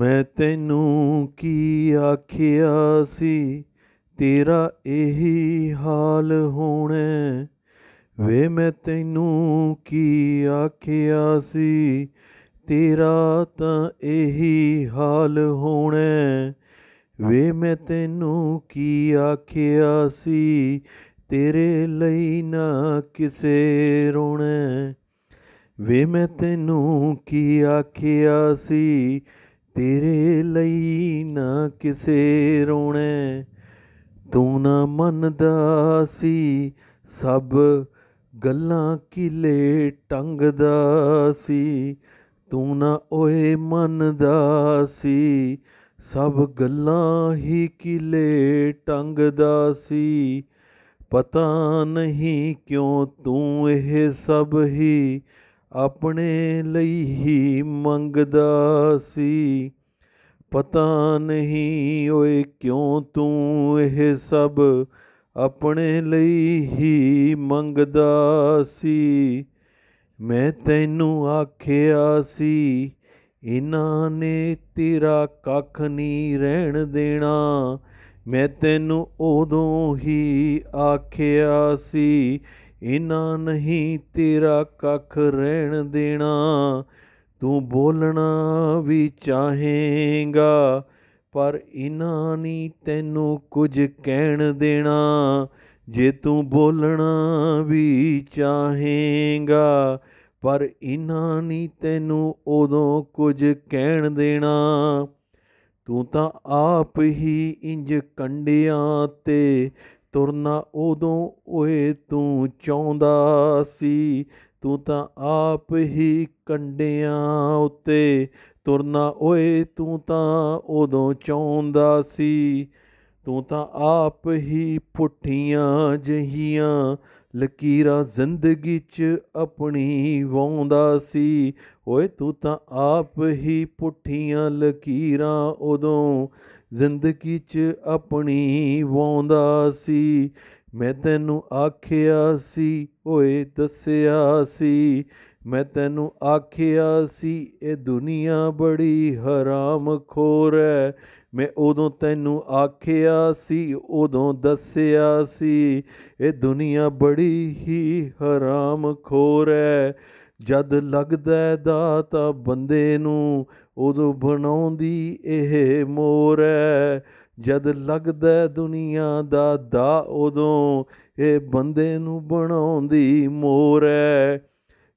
ਮੈਂ ਤੈਨੂੰ ਕੀ ਆਖਿਆ ਸੀ ਤੇਰਾ ਇਹੀ ਹਾਲ ਹੋਣਾ ਵੇ ਮੈਂ ਤੈਨੂੰ ਕੀ ਆਖਿਆ ਸੀ ਤੇਰਾ ਤਾਂ ਇਹੀ ਹਾਲ ਹੋਣਾ ਵੇ ਮੈਂ ਤੈਨੂੰ ਕੀ ਆਖਿਆ ਸੀ ਤੇਰੇ ਲਈ ਨਾ ਕਿਸੇ ਰੋਣਾ ਵੇ ਮੈਂ ਤੈਨੂੰ ਕੀ ਆਖਿਆ ਸੀ ਤੇਰੇ ਲਈ ਨਾ ਕਿਸੇ ਰੋਣੇ ਤੂੰ ਨਾ ਮੰਨਦਾ ਸੀ ਸਭ ਗੱਲਾਂ ਕਿਲੇ ਟੰਗਦਾ ਸੀ ਤੂੰ ਨਾ ਓਏ ਮੰਨਦਾ ਸੀ ਸਭ ਗੱਲਾਂ ਹੀ ਕਿਲੇ ਟੰਗਦਾ ਸੀ ਪਤਾ ਨਹੀਂ ਕਿਉਂ ਤੂੰ ਇਹ ਸਭ ਹੀ ਆਪਣੇ ਲਈ ਹੀ ਮੰਗਦਾ ਸੀ ਪਤਾ ਨਹੀਂ ਓਏ ਕਿਉਂ ਤੂੰ ਇਹ ਸਭ ਆਪਣੇ ਲਈ ਹੀ ਮੰਗਦਾ ਸੀ ਮੈਂ ਤੈਨੂੰ ਆਖਿਆ ਸੀ ਇਹਨਾਂ ਨੇ ਤੇਰਾ ਕੱਖ ਨਹੀਂ ਰਹਿਣ ਦੇਣਾ ਮੈਂ ਤੈਨੂੰ ਉਦੋਂ ਹੀ ਆਖਿਆ ਸੀ ਇਹਨਾਂ ਨਹੀਂ ਤੇਰਾ ਕੱਖ ਰਹਿਣ ਦੇਣਾ ਤੂੰ ਬੋਲਣਾ ਵੀ ਚਾਹੇਗਾ ਪਰ ਇਨਾਂ ਨਹੀਂ ਤੈਨੂੰ ਕੁਝ ਕਹਿਣ ਦੇਣਾ ਜੇ ਤੂੰ ਬੋਲਣਾ ਵੀ ਚਾਹੇਗਾ ਪਰ ਇਨਾਂ ਨਹੀਂ ਤੈਨੂੰ ਉਦੋਂ ਕੁਝ ਕਹਿਣ ਦੇਣਾ ਤੂੰ ਤਾਂ ਆਪ ਹੀ ਇੰਜ ਕੰਡਿਆਂ ਤੇ ਤੁਰਨਾ ਉਦੋਂ ਓਏ ਤੂੰ ਚਾਹੁੰਦਾ ਸੀ ਤੂੰ ਤਾਂ ਆਪ ਹੀ ਕੰਡਿਆਂ ਉੱਤੇ ਤੁਰਨਾ ਓਏ ਤੂੰ ਤਾਂ ਉਦੋਂ ਚਾਹੁੰਦਾ ਸੀ ਤੂੰ ਤਾਂ ਆਪ ਹੀ ਪੁੱਠੀਆਂ ਜਹੀਆਂ ਲਕੀਰਾਂ ਜ਼ਿੰਦਗੀ 'ਚ ਆਪਣੀ ਵਾਉਂਦਾ ਸੀ ਓਏ ਤੂੰ ਤਾਂ ਆਪ ਹੀ ਪੁੱਠੀਆਂ ਲਕੀਰਾਂ ਉਦੋਂ ਜ਼ਿੰਦਗੀ 'ਚ ਆਪਣੀ ਵਾਉਂਦਾ ਸੀ ਮੈਂ ਤੈਨੂੰ ਆਖਿਆ ਸੀ ਓਏ ਦੱਸਿਆ ਸੀ ਮੈਂ ਤੈਨੂੰ ਆਖਿਆ ਸੀ ਇਹ ਦੁਨੀਆ ਬੜੀ ਹਰਾਮ ਖੋਰ ਹੈ ਮੈਂ ਉਦੋਂ ਤੈਨੂੰ ਆਖਿਆ ਸੀ ਉਦੋਂ ਦੱਸਿਆ ਸੀ ਇਹ ਦੁਨੀਆ ਬੜੀ ਹੀ ਹਰਾਮ ਖੋਰ ਹੈ ਜਦ ਲੱਗਦਾ ਦਾਤਾ ਬੰਦੇ ਨੂੰ ਉਦੋਂ ਬਣਾਉਂਦੀ ਇਹ ਮੋਰ ਹੈ ਜਦ ਲੱਗਦਾ ਦੁਨੀਆ ਦਾ ਦਾ ਉਦੋਂ ਇਹ ਬੰਦੇ ਨੂੰ ਬਣਾਉਂਦੀ ਮੋਰ ਐ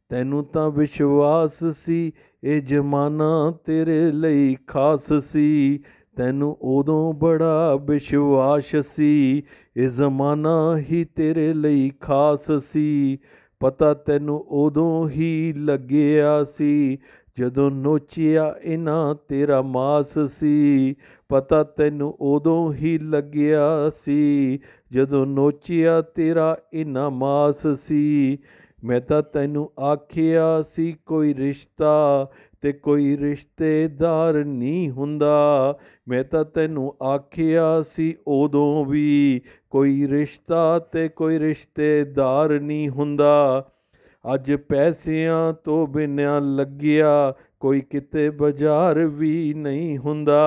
ਤੈਨੂੰ ਤਾਂ ਵਿਸ਼ਵਾਸ ਸੀ ਇਹ ਜਮਾਨਾ ਤੇਰੇ ਲਈ ਖਾਸ ਸੀ ਤੈਨੂੰ ਉਦੋਂ ਬੜਾ ਵਿਸ਼ਵਾਸ ਸੀ ਇਹ ਜ਼ਮਾਨਾ ਹੀ ਤੇਰੇ ਲਈ ਖਾਸ ਸੀ ਪਤਾ ਤੈਨੂੰ ਉਦੋਂ ਹੀ ਲੱਗਿਆ ਸੀ ਜਦੋਂ ਨੋਚਿਆ ਇਨਾ ਤੇਰਾ ਮਾਸ ਸੀ ਪਤਾ ਤੈਨੂੰ ਉਦੋਂ ਹੀ ਲੱਗਿਆ ਸੀ ਜਦੋਂ ਨੋਚਿਆ ਤੇਰਾ ਇਨਾ ਮਾਸ ਸੀ ਮੈਂ ਤਾਂ ਤੈਨੂੰ ਆਖਿਆ ਸੀ ਕੋਈ ਰਿਸ਼ਤਾ ਤੇ ਕੋਈ ਰਿਸ਼ਤੇਦਾਰ ਨਹੀਂ ਹੁੰਦਾ ਮੈਂ ਤਾਂ ਤੈਨੂੰ ਆਖਿਆ ਸੀ ਉਦੋਂ ਵੀ ਕੋਈ ਰਿਸ਼ਤਾ ਤੇ ਕੋਈ ਰਿਸ਼ਤੇਦਾਰ ਨਹੀਂ ਹੁੰਦਾ ਅੱਜ ਪੈਸਿਆਂ ਤੋਂ ਬਿਨਾਂ ਲੱਗਿਆ ਕੋਈ ਕਿਤੇ ਬਾਜ਼ਾਰ ਵੀ ਨਹੀਂ ਹੁੰਦਾ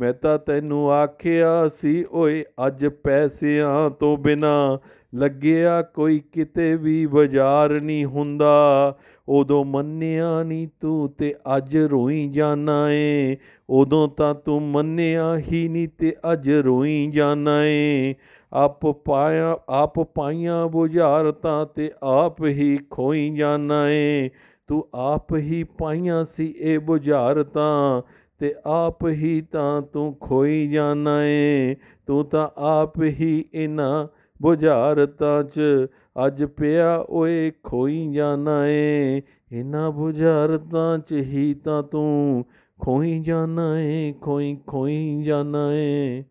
ਮੈਂ ਤਾਂ ਤੈਨੂੰ ਆਖਿਆ ਸੀ ਓਏ ਅੱਜ ਪੈਸਿਆਂ ਤੋਂ ਬਿਨਾ ਲੱਗਿਆ ਕੋਈ ਕਿਤੇ ਵੀ ਬਾਜ਼ਾਰ ਨਹੀਂ ਹੁੰਦਾ ਉਦੋਂ ਮੰਨਿਆ ਨਹੀਂ ਤੂੰ ਤੇ ਅੱਜ ਰੋਈ ਜਾਣਾ ਏ ਉਦੋਂ ਤਾਂ ਤੂੰ ਮੰਨਿਆ ਹੀ ਨਹੀਂ ਤੇ ਅੱਜ ਰੋਈ ਜਾਣਾ ਏ ਆਪ ਪਾਇਆ ਆਪ ਪਾਈਆਂ ਬੁਝਾਰਤਾ ਤੇ ਆਪ ਹੀ ਖੋਈ ਜਾਣਾ ਏ ਤੂੰ ਆਪ ਹੀ ਪਾਈਆਂ ਸੀ ਇਹ ਬੁਝਾਰਤਾ ਤੇ ਆਪ ਹੀ ਤਾਂ ਤੂੰ ਖੋਈ ਜਾਣਾ ਏ ਤੂੰ ਤਾਂ ਆਪ ਹੀ ਇਨਾ ਬੁਝਾਰਤਾ 'ਚ ਅੱਜ ਪਿਆ ਓਏ ਖੋਈ ਜਾਣਾ ਏ ਇਨਾ ਬੁਝਾਰਤਾ 'ਚ ਹੀ ਤਾਂ ਤੂੰ ਖੋਈ ਜਾਣਾ ਏ ਖੋਈ ਖੋਈ ਜਾਣਾ ਏ